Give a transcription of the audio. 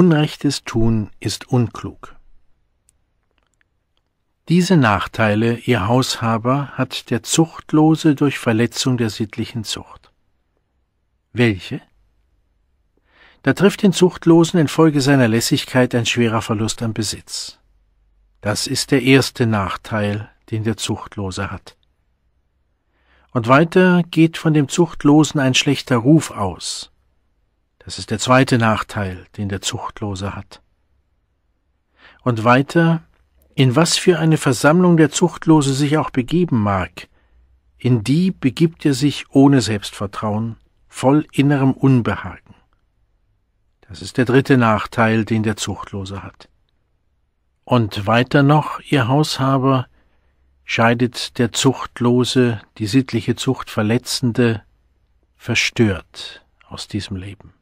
Unrechtes tun ist unklug. Diese Nachteile, ihr Haushaber, hat der Zuchtlose durch Verletzung der sittlichen Zucht. Welche? Da trifft den Zuchtlosen infolge seiner Lässigkeit ein schwerer Verlust an Besitz. Das ist der erste Nachteil, den der Zuchtlose hat. Und weiter geht von dem Zuchtlosen ein schlechter Ruf aus, das ist der zweite Nachteil, den der Zuchtlose hat. Und weiter, in was für eine Versammlung der Zuchtlose sich auch begeben mag, in die begibt er sich ohne Selbstvertrauen, voll innerem Unbehagen. Das ist der dritte Nachteil, den der Zuchtlose hat. Und weiter noch, ihr Haushaber, scheidet der Zuchtlose, die sittliche Zucht verletzende, verstört aus diesem Leben.